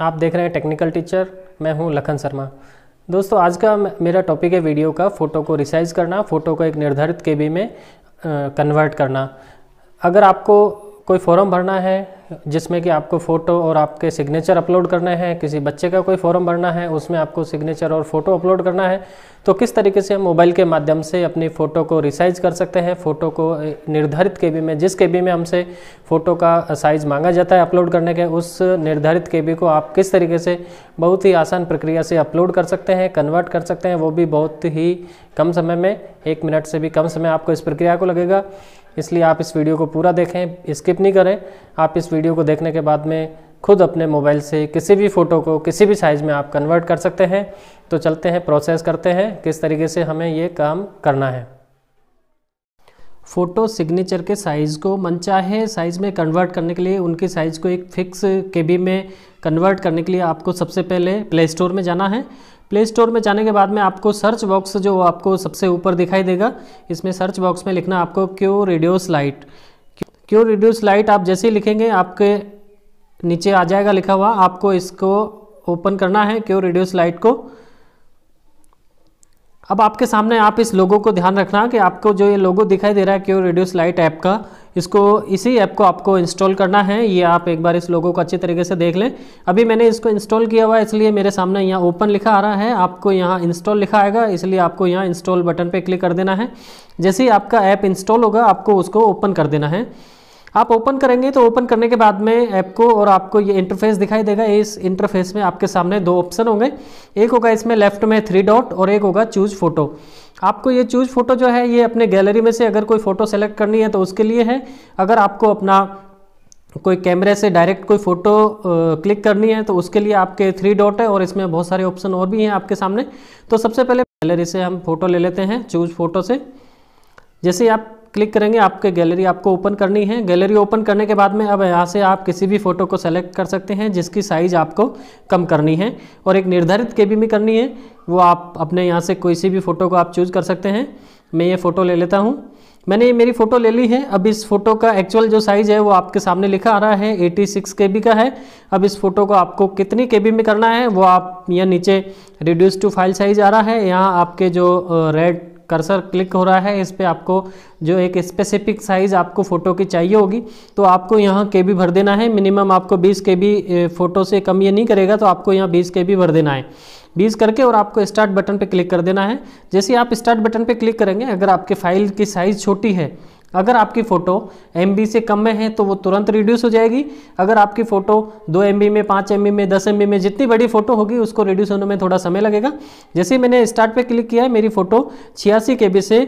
आप देख रहे हैं टेक्निकल टीचर मैं हूं लखन शर्मा दोस्तों आज का मेरा टॉपिक है वीडियो का फ़ोटो को रिसाइज करना फ़ोटो को एक निर्धारित के में कन्वर्ट करना अगर आपको कोई फॉर्म भरना है जिसमें कि आपको फ़ोटो और आपके सिग्नेचर अपलोड करने हैं किसी बच्चे का कोई फॉर्म भरना है उसमें आपको सिग्नेचर और फ़ोटो अपलोड करना है तो किस तरीके से हम मोबाइल के माध्यम से अपनी फ़ोटो को रिसाइज कर सकते हैं फ़ोटो को निर्धारित के में जिस के में हमसे फ़ोटो का साइज़ मांगा जाता है अपलोड करने के उस निर्धारित के को आप किस तरीके से बहुत ही आसान प्रक्रिया से अपलोड कर सकते हैं कन्वर्ट कर सकते हैं वो भी बहुत ही कम समय में एक मिनट से भी कम समय आपको इस प्रक्रिया को लगेगा इसलिए आप इस वीडियो को पूरा देखें स्किप नहीं करें आप इस वीडियो को देखने के बाद में खुद अपने मोबाइल से किसी भी फ़ोटो को किसी भी साइज़ में आप कन्वर्ट कर सकते हैं तो चलते हैं प्रोसेस करते हैं किस तरीके से हमें ये काम करना है फ़ोटो सिग्नेचर के साइज़ को मनचाहे साइज़ में कन्वर्ट करने के लिए उनकी साइज़ को एक फिक्स केबी में कन्वर्ट करने के लिए आपको सबसे पहले प्ले स्टोर में जाना है प्ले स्टोर में जाने के बाद में आपको सर्च बॉक्स जो आपको सबसे ऊपर दिखाई देगा इसमें सर्च बॉक्स में लिखना आपको Q radios light Q radios light आप जैसे ही लिखेंगे आपके नीचे आ जाएगा लिखा हुआ आपको इसको ओपन करना है क्यू रेडियोस लाइट को अब आपके सामने आप इस लोगो को ध्यान रखना कि आपको जो ये लोगो दिखाई दे रहा है क्यू रेडियोस लाइट ऐप का इसको इसी ऐप को आपको इंस्टॉल करना है ये आप एक बार इस लोगों को अच्छे तरीके से देख लें अभी मैंने इसको इंस्टॉल किया हुआ है इसलिए मेरे सामने यहाँ ओपन लिखा आ रहा है आपको यहाँ इंस्टॉल लिखा आएगा इसलिए आपको यहाँ इंस्टॉल बटन पर क्लिक कर देना है जैसे ही आपका ऐप इंस्टॉल होगा आपको उसको ओपन कर देना है आप ओपन करेंगे तो ओपन करने के बाद में ऐप को और आपको ये इंटरफेस दिखाई देगा इस इंटरफेस में आपके सामने दो ऑप्शन होंगे एक होगा इसमें लेफ्ट में थ्री डॉट और एक होगा चूज फोटो आपको ये चूज फोटो जो है ये अपने गैलरी में से अगर कोई फ़ोटो सेलेक्ट करनी है तो उसके लिए है अगर आपको अपना कोई कैमरे से डायरेक्ट कोई फ़ोटो क्लिक करनी है तो उसके लिए आपके थ्री डॉट है और इसमें बहुत सारे ऑप्शन और भी हैं आपके सामने तो सबसे पहले गैलरी से हम फ़ोटो ले लेते हैं चूज फ़ोटो से जैसे आप क्लिक करेंगे आपके गैलरी आपको ओपन करनी है गैलरी ओपन करने के बाद में अब यहाँ से आप किसी भी फ़ोटो को सेलेक्ट कर सकते हैं जिसकी साइज़ आपको कम करनी है और एक निर्धारित के में करनी है वो आप अपने यहाँ से कोई सी भी फ़ोटो को आप चूज़ कर सकते हैं मैं ये फ़ोटो ले लेता हूँ मैंने ये मेरी फ़ोटो ले ली है अब इस फोटो का एक्चुअल जो साइज़ है वो आपके सामने लिखा आ रहा है 86 सिक्स का है अब इस फोटो को आपको कितनी के में करना है वो आप यहाँ नीचे रिड्यूस टू फाइल साइज़ आ रहा है यहाँ आपके जो रेड कर्सर क्लिक हो रहा है इस पर आपको जो एक स्पेसिफिक साइज़ आपको फ़ोटो की चाहिए होगी तो आपको यहाँ के बी भर देना है मिनिमम आपको 20 के बी फ़ोटो से कम ये नहीं करेगा तो आपको यहाँ 20 के बी भर देना है बीस करके और आपको स्टार्ट बटन पे क्लिक कर देना है जैसे आप स्टार्ट बटन पे क्लिक करेंगे अगर आपके फाइल की साइज़ छोटी है अगर आपकी फ़ोटो एम से कम में है तो वो तुरंत रिड्यूस हो जाएगी अगर आपकी फ़ोटो दो एम में पाँच एम में दस एम में जितनी बड़ी फ़ोटो होगी उसको रिड्यूस होने में थोड़ा समय लगेगा जैसे मैंने स्टार्ट पे क्लिक किया है मेरी फ़ोटो छियासी के से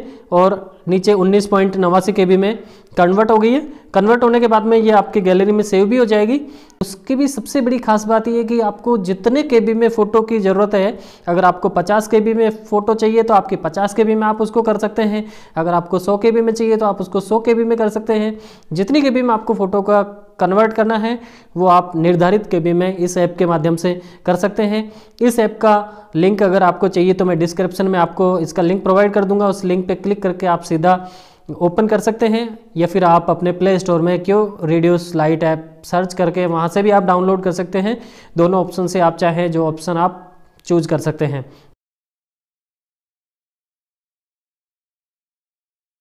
और नीचे उन्नीस पॉइंट नवासी के में कन्वर्ट हो गई है कन्वर्ट होने के बाद में ये आपके गैलरी में सेव भी हो जाएगी उसकी भी सबसे बड़ी खास बात यह है कि आपको जितने के में फ़ोटो की ज़रूरत है अगर आपको 50 के में फ़ोटो चाहिए तो आपके 50 के में आप उसको कर सकते हैं अगर आपको 100 के में चाहिए तो आप उसको 100 के में कर सकते हैं जितनी के में आपको फ़ोटो का कन्वर्ट करना है वो आप निर्धारित के बी में इस ऐप के माध्यम से कर सकते हैं इस ऐप का लिंक अगर आपको चाहिए तो मैं डिस्क्रिप्शन में आपको इसका लिंक प्रोवाइड कर दूंगा उस लिंक पे क्लिक करके आप सीधा ओपन कर सकते हैं या फिर आप अपने प्ले स्टोर में क्यों रेडियो लाइट ऐप सर्च करके वहाँ से भी आप डाउनलोड कर सकते हैं दोनों ऑप्शन से आप चाहें जो ऑप्शन आप चूज कर सकते हैं